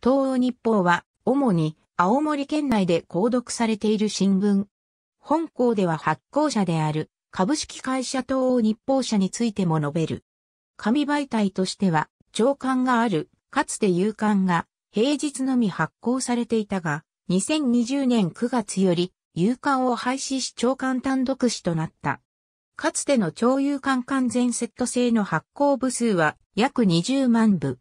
東欧日報は、主に青森県内で購読されている新聞。本校では発行者である株式会社東欧日報社についても述べる。紙媒体としては、長官がある、かつて有刊が平日のみ発行されていたが、2020年9月より有刊を廃止し長官単独紙となった。かつての超有刊完全セット制の発行部数は約20万部。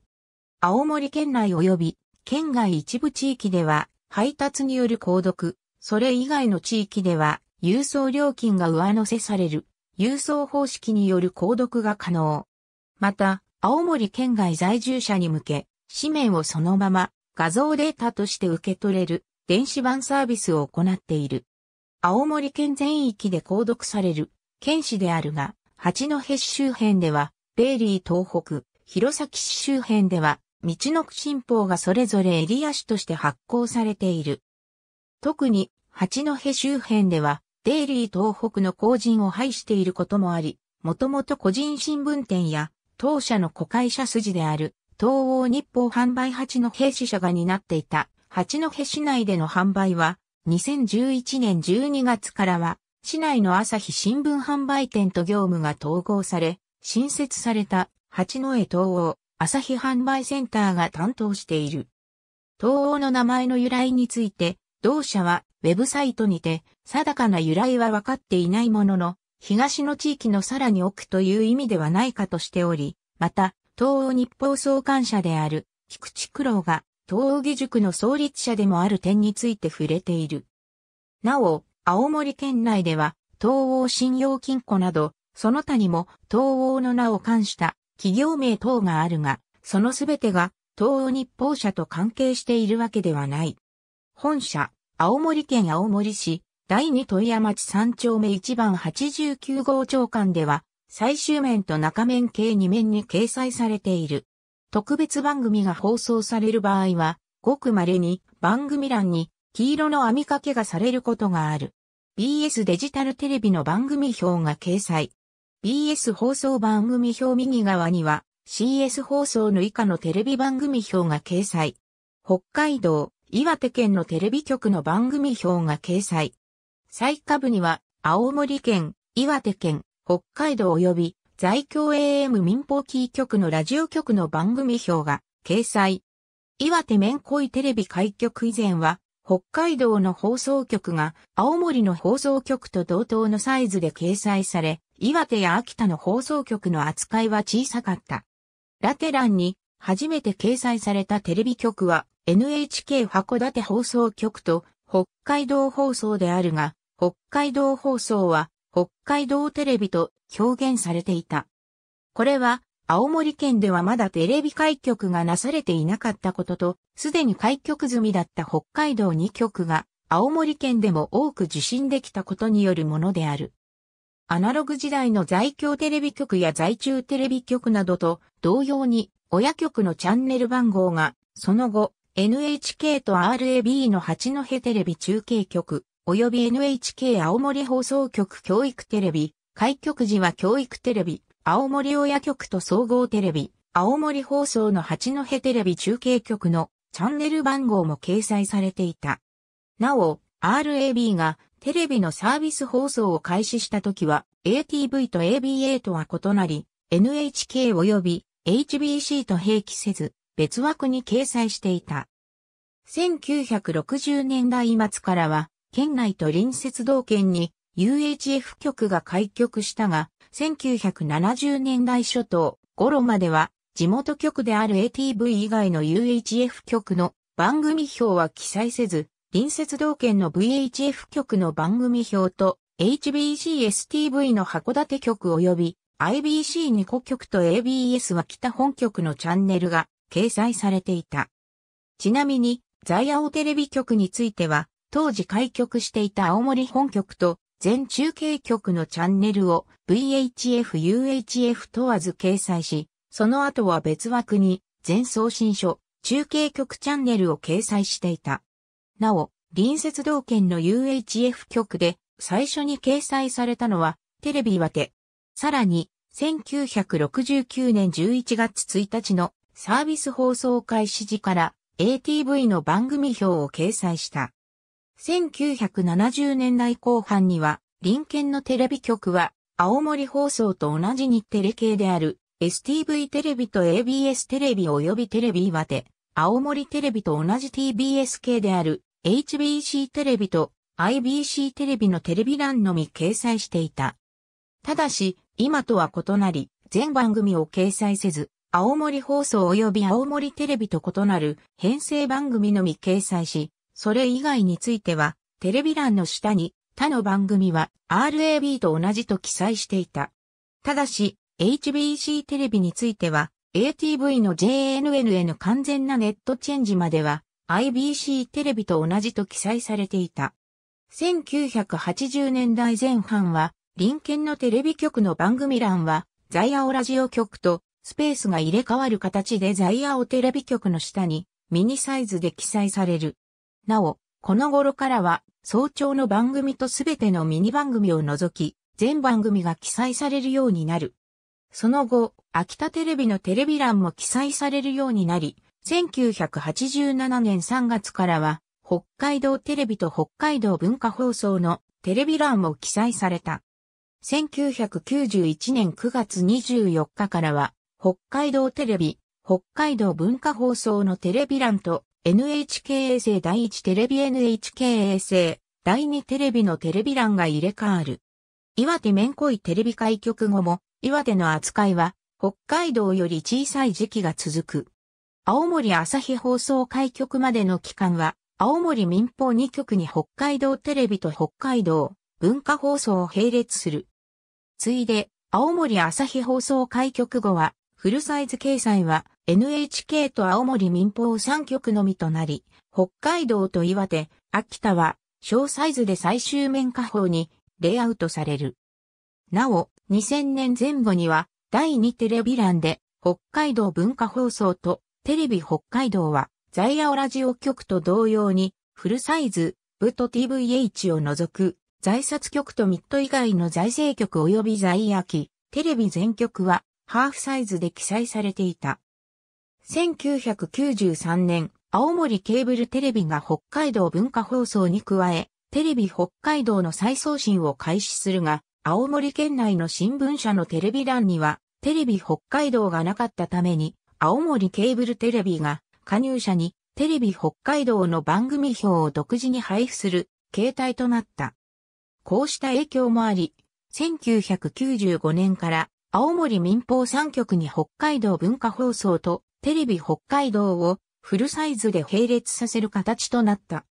青森県内及び県外一部地域では配達による購読、それ以外の地域では郵送料金が上乗せされる郵送方式による購読が可能。また、青森県外在住者に向け、紙面をそのまま画像データとして受け取れる電子版サービスを行っている。青森県全域で購読される県市であるが、八戸市周辺では、ベイリー東北、弘前市周辺では、道の区新報がそれぞれエリア紙として発行されている。特に、八戸周辺では、デイリー東北の後人を廃していることもあり、もともと個人新聞店や、当社の子会社筋である、東欧日報販売八戸支社が担っていた、八戸市内での販売は、2011年12月からは、市内の朝日新聞販売店と業務が統合され、新設された八戸東欧朝日販売センターが担当している。東欧の名前の由来について、同社はウェブサイトにて定かな由来は分かっていないものの、東の地域のさらに奥という意味ではないかとしており、また、東欧日報総刊者である菊池九郎が東欧義塾の創立者でもある点について触れている。なお、青森県内では東欧信用金庫など、その他にも東欧の名を冠した企業名等があるが、そのすべてが東欧日報社と関係しているわけではない。本社、青森県青森市、第二富山町三丁目一番89号長官では、最終面と中面計2面に掲載されている。特別番組が放送される場合は、ごく稀に番組欄に黄色の網掛けがされることがある。BS デジタルテレビの番組表が掲載。BS 放送番組表右側には CS 放送の以下のテレビ番組表が掲載。北海道、岩手県のテレビ局の番組表が掲載。最下部には青森県、岩手県、北海道及び在京 AM 民放キー局のラジオ局の番組表が掲載。岩手面恋テレビ開局以前は、北海道の放送局が青森の放送局と同等のサイズで掲載され、岩手や秋田の放送局の扱いは小さかった。ラテ欄に初めて掲載されたテレビ局は NHK 函館放送局と北海道放送であるが、北海道放送は北海道テレビと表現されていた。これは青森県ではまだテレビ開局がなされていなかったことと、すでに開局済みだった北海道2局が青森県でも多く受信できたことによるものである。アナログ時代の在京テレビ局や在中テレビ局などと同様に親局のチャンネル番号がその後 NHK と RAB の八戸テレビ中継局及び NHK 青森放送局教育テレビ開局時は教育テレビ青森親局と総合テレビ青森放送の八戸テレビ中継局のチャンネル番号も掲載されていた。なお、RAB がテレビのサービス放送を開始した時は、ATV と ABA とは異なり、NHK 及び HBC と併記せず、別枠に掲載していた。1960年代末からは、県内と隣接道県に UHF 局が開局したが、1970年代初頭頃までは、地元局である ATV 以外の UHF 局の番組表は記載せず、隣接道県の VHF 局の番組表と HBCSTV の函館局及び IBC 2個局と ABS は北本局のチャンネルが掲載されていた。ちなみに、在青テレビ局については、当時開局していた青森本局と全中継局のチャンネルを VHF、UHF 問わず掲載し、その後は別枠に全送信書、中継局チャンネルを掲載していた。なお、隣接道県の UHF 局で最初に掲載されたのはテレビ岩手。さらに、1969年11月1日のサービス放送開始時から ATV の番組表を掲載した。1970年代後半には、隣県のテレビ局は、青森放送と同じ日テレ系である、STV テレビと ABS テレビ及びテレビ岩手、青森テレビと同じ TBS 系である、HBC テレビと IBC テレビのテレビ欄のみ掲載していた。ただし、今とは異なり、全番組を掲載せず、青森放送及び青森テレビと異なる編成番組のみ掲載し、それ以外については、テレビ欄の下に他の番組は RAB と同じと記載していた。ただし、HBC テレビについては、ATV の JNN への完全なネットチェンジまでは IBC テレビと同じと記載されていた。1980年代前半は、林県のテレビ局の番組欄は、ザイアオラジオ局とスペースが入れ替わる形でザイアオテレビ局の下にミニサイズで記載される。なお、この頃からは早朝の番組とすべてのミニ番組を除き、全番組が記載されるようになる。その後、秋田テレビのテレビ欄も記載されるようになり、1987年3月からは、北海道テレビと北海道文化放送のテレビ欄も記載された。1991年9月24日からは、北海道テレビ、北海道文化放送のテレビ欄と NHK 衛星第1テレビ NHK 衛星第2テレビのテレビ欄が入れ替わる。岩手面んいテレビ開局後も岩手の扱いは北海道より小さい時期が続く。青森朝日放送開局までの期間は、青森民放2局に北海道テレビと北海道文化放送を並列する。ついで、青森朝日放送開局後は、フルサイズ掲載は NHK と青森民放3局のみとなり、北海道と岩手、秋田は小サイズで最終面下方にレイアウトされる。なお、2000年前後には第2テレビ欄で北海道文化放送とテレビ北海道は、在野オラジオ局と同様に、フルサイズ、部ト TVH を除く、在札局とミッド以外の財政局及び在野機、テレビ全局は、ハーフサイズで記載されていた。1993年、青森ケーブルテレビが北海道文化放送に加え、テレビ北海道の再送信を開始するが、青森県内の新聞社のテレビ欄には、テレビ北海道がなかったために、青森ケーブルテレビが加入者にテレビ北海道の番組表を独自に配布する形態となった。こうした影響もあり、1995年から青森民放3局に北海道文化放送とテレビ北海道をフルサイズで並列させる形となった。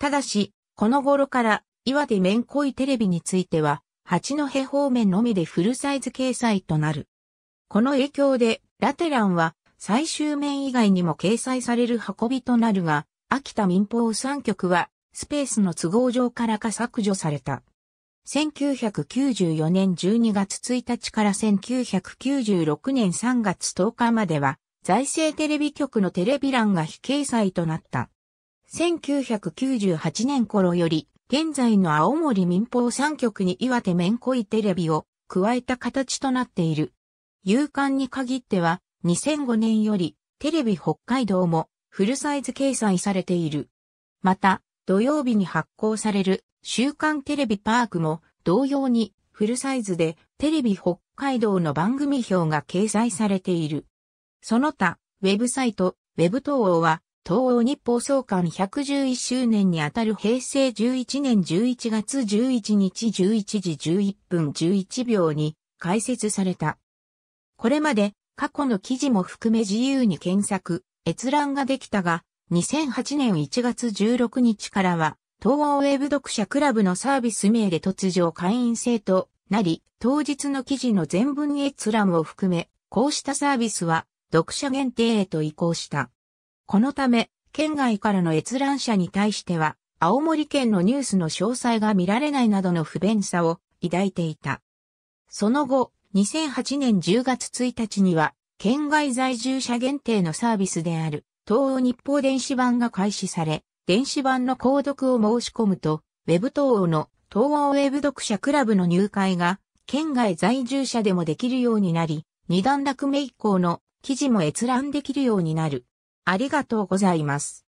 ただし、この頃から岩手面恋テレビについては、八戸方面のみでフルサイズ掲載となる。この影響で、ラテランは最終面以外にも掲載される運びとなるが、秋田民放3局は、スペースの都合上からか削除された。1994年12月1日から1996年3月10日までは、財政テレビ局のテレビ欄が非掲載となった。1998年頃より、現在の青森民放3局に岩手面んいテレビを加えた形となっている。勇敢に限っては、2005年よりテレビ北海道もフルサイズ掲載されている。また、土曜日に発行される週刊テレビパークも同様にフルサイズでテレビ北海道の番組表が掲載されている。その他、ウェブサイト、ウェブ東欧は、東欧日報創刊111周年にあたる平成11年11月11日11時11分11秒に開設された。これまで過去の記事も含め自由に検索、閲覧ができたが、2008年1月16日からは、東欧ウェブ読者クラブのサービス名で突如会員制となり、当日の記事の全文閲覧を含め、こうしたサービスは読者限定へと移行した。このため、県外からの閲覧者に対しては、青森県のニュースの詳細が見られないなどの不便さを抱いていた。その後、2008年10月1日には、県外在住者限定のサービスである、東欧日報電子版が開始され、電子版の購読を申し込むと、ウェブ東欧の東欧ウェブ読者クラブの入会が、県外在住者でもできるようになり、二段落目以降の記事も閲覧できるようになる。ありがとうございます。